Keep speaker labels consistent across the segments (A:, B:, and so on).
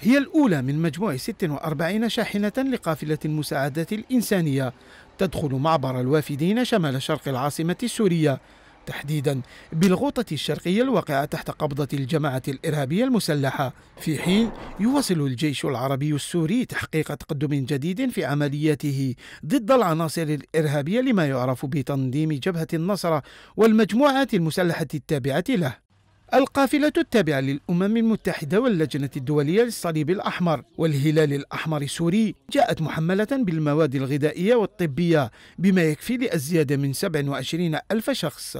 A: هي الأولى من مجموع 46 شاحنة لقافلة المساعدات الإنسانية تدخل معبر الوافدين شمال شرق العاصمة السورية تحديدا بالغوطة الشرقية الواقعة تحت قبضة الجماعة الإرهابية المسلحة في حين يواصل الجيش العربي السوري تحقيق تقدم جديد في عملياته ضد العناصر الإرهابية لما يعرف بتنظيم جبهة النصرة والمجموعات المسلحة التابعة له القافلة التابعة للأمم المتحدة واللجنة الدولية للصليب الأحمر والهلال الأحمر السوري جاءت محملة بالمواد الغذائية والطبية بما يكفي لأزياد من 27 ألف شخص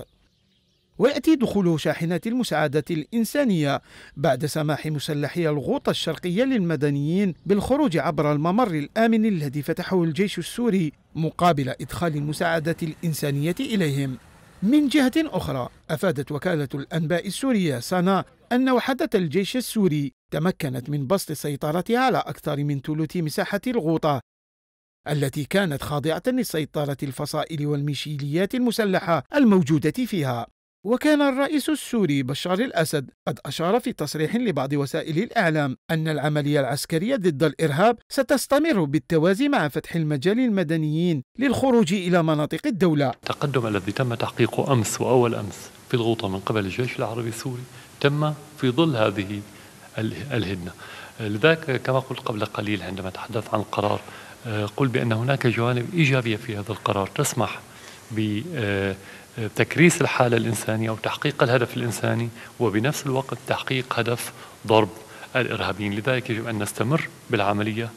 A: ويأتي دخول شاحنات المساعدة الإنسانية بعد سماح مسلحي الغوطة الشرقية للمدنيين بالخروج عبر الممر الآمن الذي فتحه الجيش السوري مقابل إدخال المساعدة الإنسانية إليهم من جهة أخرى أفادت وكالة الأنباء السورية سانا أن وحدة الجيش السوري تمكنت من بسط سيطرتها على أكثر من ثلث مساحة الغوطة التي كانت خاضعة لسيطرة الفصائل والميشيليات المسلحة الموجودة فيها وكان الرئيس السوري بشار الأسد قد أشار في تصريح لبعض وسائل الإعلام أن العملية العسكرية ضد الإرهاب ستستمر بالتوازي مع فتح المجال للمدنيين للخروج إلى مناطق الدولة
B: التقدم الذي تم تحقيقه أمس وأول أمس في الغوطة من قبل الجيش العربي السوري تم في ظل هذه الهدنة لذلك كما قلت قبل قليل عندما تحدث عن القرار آه، قل بأن هناك جوانب إيجابية في هذا القرار تسمح ب آه، تكريس الحالة الإنسانية أو تحقيق الهدف الإنساني وبنفس الوقت تحقيق هدف ضرب الإرهابيين لذلك يجب أن نستمر بالعملية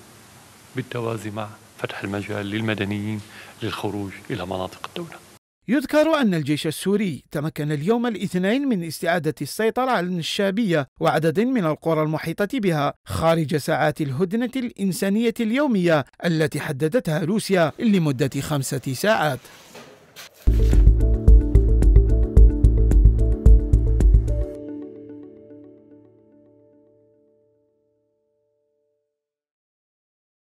B: بالتوازي مع فتح المجال للمدنيين للخروج إلى مناطق
A: الدولة يذكر أن الجيش السوري تمكن اليوم الاثنين من استعادة السيطرة على النشابية وعدد من القرى المحيطة بها خارج ساعات الهدنة الإنسانية اليومية التي حددتها روسيا لمدة خمسة ساعات.